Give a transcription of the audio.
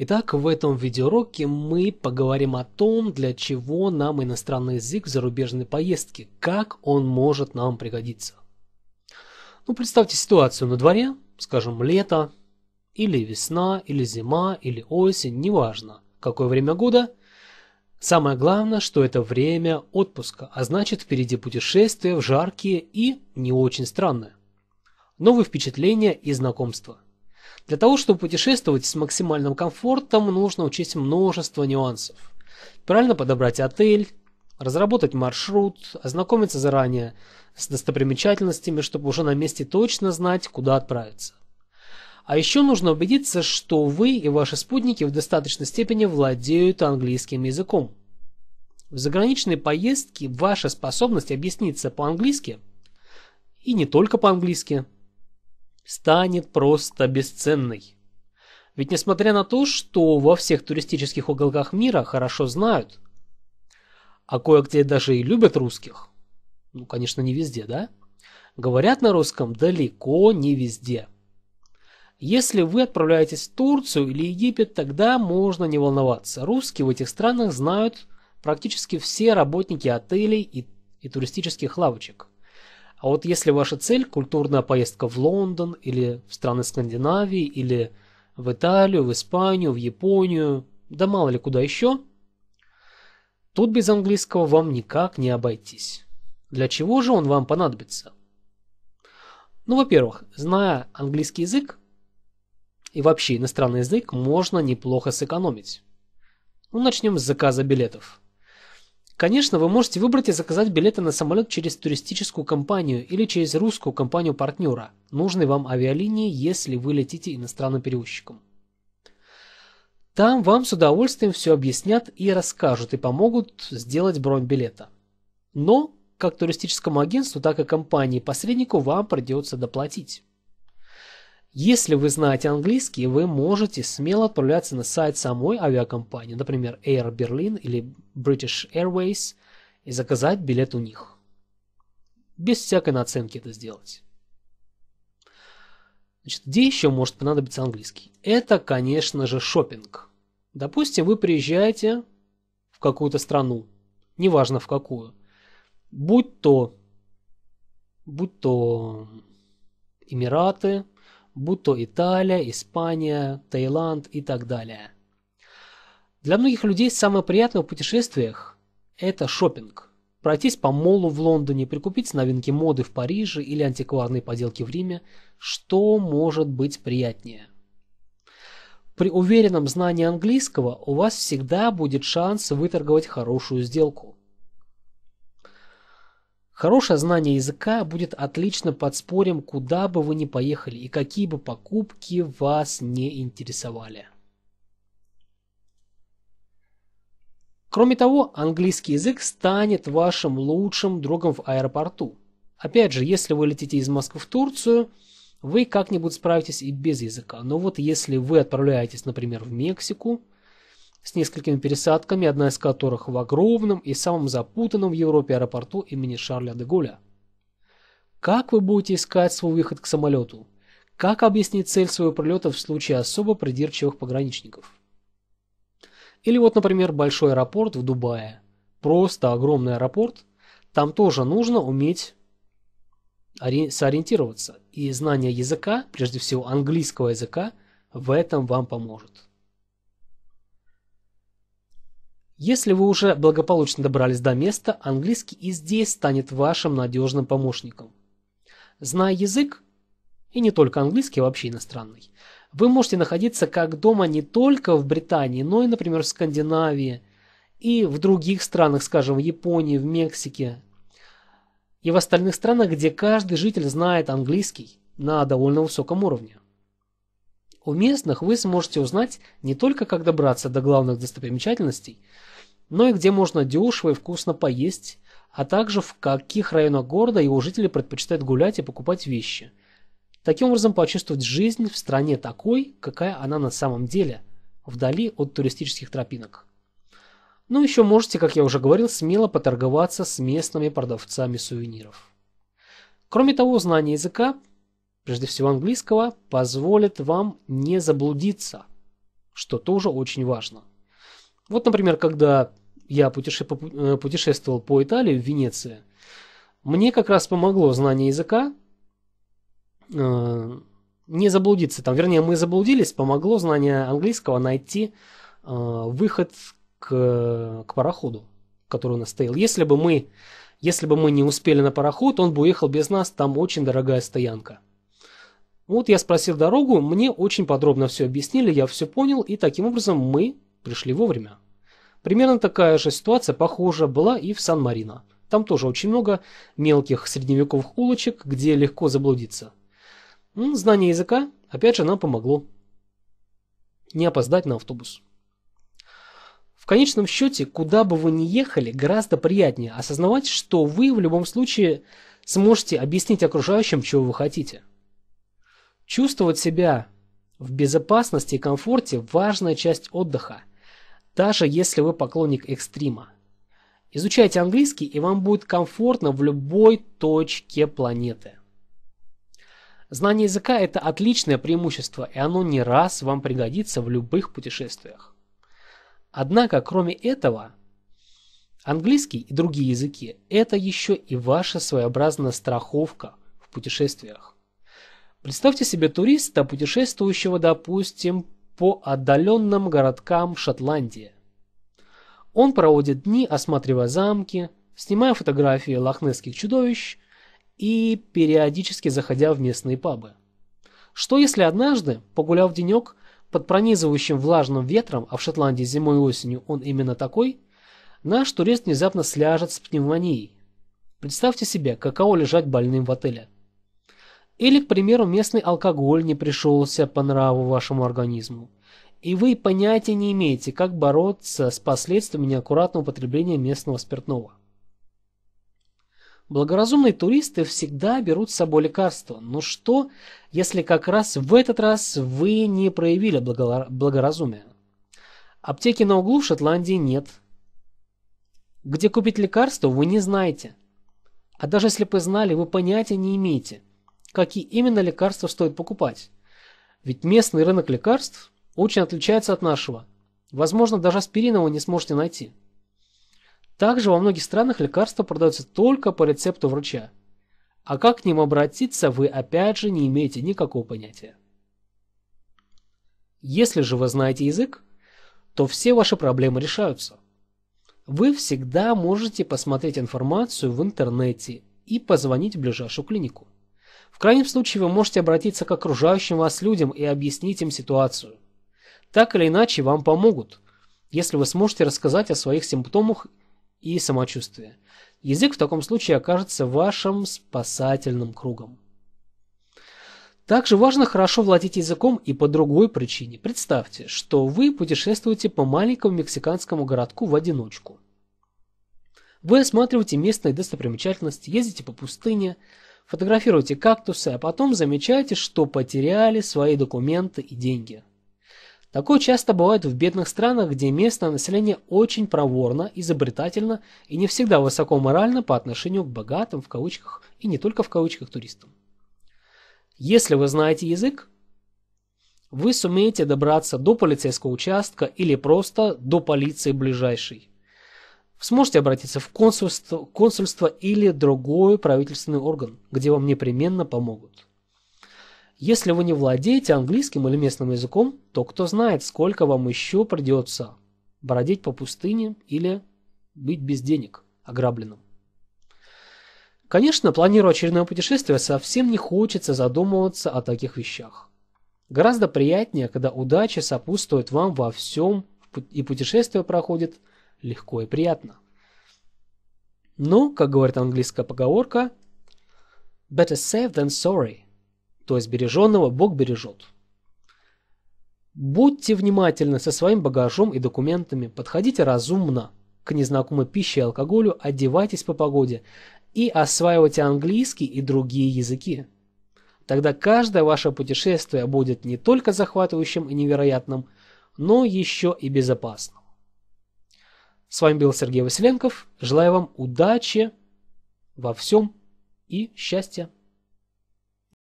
Итак, в этом видеоуроке мы поговорим о том, для чего нам иностранный язык в зарубежной поездке, как он может нам пригодиться. Ну, представьте ситуацию на дворе, скажем, лето, или весна, или зима, или осень, неважно, какое время года. Самое главное, что это время отпуска, а значит впереди путешествия в жаркие и не очень странные Новые впечатления и знакомства – для того, чтобы путешествовать с максимальным комфортом, нужно учесть множество нюансов. Правильно подобрать отель, разработать маршрут, ознакомиться заранее с достопримечательностями, чтобы уже на месте точно знать, куда отправиться. А еще нужно убедиться, что вы и ваши спутники в достаточной степени владеют английским языком. В заграничной поездке ваша способность объясниться по-английски, и не только по-английски, станет просто бесценной. Ведь несмотря на то, что во всех туристических уголках мира хорошо знают, а кое-где даже и любят русских, ну, конечно, не везде, да? Говорят на русском далеко не везде. Если вы отправляетесь в Турцию или Египет, тогда можно не волноваться. Русские в этих странах знают практически все работники отелей и, и туристических лавочек. А вот если ваша цель – культурная поездка в Лондон или в страны Скандинавии, или в Италию, в Испанию, в Японию, да мало ли куда еще, тут без английского вам никак не обойтись. Для чего же он вам понадобится? Ну, во-первых, зная английский язык и вообще иностранный язык, можно неплохо сэкономить. Ну, начнем с заказа билетов. Конечно, вы можете выбрать и заказать билеты на самолет через туристическую компанию или через русскую компанию-партнера, нужной вам авиалинии, если вы летите иностранным перевозчиком. Там вам с удовольствием все объяснят и расскажут, и помогут сделать бронь билета. Но, как туристическому агентству, так и компании-посреднику вам придется доплатить. Если вы знаете английский, вы можете смело отправляться на сайт самой авиакомпании, например, Air Berlin или British Airways, и заказать билет у них. Без всякой наценки это сделать. Значит, где еще может понадобиться английский? Это, конечно же, шопинг. Допустим, вы приезжаете в какую-то страну, неважно в какую, будь то, будь то Эмираты, будь то Италия, Испания, Таиланд и так далее. Для многих людей самое приятное в путешествиях – это шопинг. Пройтись по молу в Лондоне, прикупить новинки моды в Париже или антикварные поделки в Риме – что может быть приятнее? При уверенном знании английского у вас всегда будет шанс выторговать хорошую сделку – Хорошее знание языка будет отлично подспорьем, куда бы вы ни поехали и какие бы покупки вас не интересовали. Кроме того, английский язык станет вашим лучшим другом в аэропорту. Опять же, если вы летите из Москвы в Турцию, вы как-нибудь справитесь и без языка. Но вот если вы отправляетесь, например, в Мексику – с несколькими пересадками, одна из которых в огромном и самом запутанном в Европе аэропорту имени Шарля де Голля. Как вы будете искать свой выход к самолету? Как объяснить цель своего прилета в случае особо придирчивых пограничников? Или вот, например, большой аэропорт в Дубае. Просто огромный аэропорт. Там тоже нужно уметь сориентироваться. И знание языка, прежде всего английского языка, в этом вам поможет. Если вы уже благополучно добрались до места, английский и здесь станет вашим надежным помощником. Зная язык, и не только английский, а вообще иностранный, вы можете находиться как дома не только в Британии, но и, например, в Скандинавии и в других странах, скажем, в Японии, в Мексике и в остальных странах, где каждый житель знает английский на довольно высоком уровне. У местных вы сможете узнать не только как добраться до главных достопримечательностей, но и где можно дешево и вкусно поесть, а также в каких районах города его жители предпочитают гулять и покупать вещи. Таким образом почувствовать жизнь в стране такой, какая она на самом деле, вдали от туристических тропинок. Ну еще можете, как я уже говорил, смело поторговаться с местными продавцами сувениров. Кроме того, знание языка прежде всего английского, позволит вам не заблудиться, что тоже очень важно. Вот, например, когда я э, путешествовал по Италии, в Венеции, мне как раз помогло знание языка э, не заблудиться. Там, вернее, мы заблудились, помогло знание английского найти э, выход к, к пароходу, который у нас стоял. Если бы мы, если бы мы не успели на пароход, он бы уехал без нас, там очень дорогая стоянка. Вот я спросил дорогу, мне очень подробно все объяснили, я все понял, и таким образом мы пришли вовремя. Примерно такая же ситуация, похожа была и в Сан-Марино. Там тоже очень много мелких средневековых улочек, где легко заблудиться. Знание языка, опять же, нам помогло не опоздать на автобус. В конечном счете, куда бы вы ни ехали, гораздо приятнее осознавать, что вы в любом случае сможете объяснить окружающим, чего вы хотите. Чувствовать себя в безопасности и комфорте – важная часть отдыха, даже если вы поклонник экстрима. Изучайте английский, и вам будет комфортно в любой точке планеты. Знание языка – это отличное преимущество, и оно не раз вам пригодится в любых путешествиях. Однако, кроме этого, английский и другие языки – это еще и ваша своеобразная страховка в путешествиях. Представьте себе туриста, путешествующего, допустим, по отдаленным городкам Шотландии. Он проводит дни, осматривая замки, снимая фотографии лохнесских чудовищ и периодически заходя в местные пабы. Что если однажды, погуляв денек, под пронизывающим влажным ветром, а в Шотландии зимой и осенью он именно такой, наш турист внезапно сляжет с пневмонией. Представьте себе, каково лежать больным в отеле – или, к примеру, местный алкоголь не пришелся по нраву вашему организму. И вы понятия не имеете, как бороться с последствиями неаккуратного употребления местного спиртного. Благоразумные туристы всегда берут с собой лекарства, но что, если как раз в этот раз вы не проявили благоразумия? Аптеки на углу в Шотландии нет. Где купить лекарство, вы не знаете. А даже если бы знали, вы понятия не имеете какие именно лекарства стоит покупать. Ведь местный рынок лекарств очень отличается от нашего. Возможно, даже аспирина вы не сможете найти. Также во многих странах лекарства продаются только по рецепту врача. А как к ним обратиться, вы опять же не имеете никакого понятия. Если же вы знаете язык, то все ваши проблемы решаются. Вы всегда можете посмотреть информацию в интернете и позвонить в ближайшую клинику. В крайнем случае вы можете обратиться к окружающим вас людям и объяснить им ситуацию. Так или иначе вам помогут, если вы сможете рассказать о своих симптомах и самочувствии. Язык в таком случае окажется вашим спасательным кругом. Также важно хорошо владеть языком и по другой причине. Представьте, что вы путешествуете по маленькому мексиканскому городку в одиночку. Вы осматриваете местные достопримечательности, ездите по пустыне, Фотографируйте кактусы, а потом замечайте, что потеряли свои документы и деньги. Такое часто бывает в бедных странах, где местное население очень проворно, изобретательно и не всегда высоко морально по отношению к богатым, в кавычках, и не только в кавычках, туристам. Если вы знаете язык, вы сумеете добраться до полицейского участка или просто до полиции ближайшей сможете обратиться в консульство, консульство или другой правительственный орган, где вам непременно помогут. Если вы не владеете английским или местным языком, то кто знает, сколько вам еще придется бродить по пустыне или быть без денег, ограбленным. Конечно, планируя очередное путешествие, совсем не хочется задумываться о таких вещах. Гораздо приятнее, когда удача сопутствует вам во всем, и путешествие проходит легко и приятно. Но, ну, как говорит английская поговорка, better safe than sorry, то есть береженного Бог бережет. Будьте внимательны со своим багажом и документами, подходите разумно к незнакомой пище и алкоголю, одевайтесь по погоде и осваивайте английский и другие языки. Тогда каждое ваше путешествие будет не только захватывающим и невероятным, но еще и безопасным. С вами был Сергей Василенков. Желаю вам удачи во всем и счастья.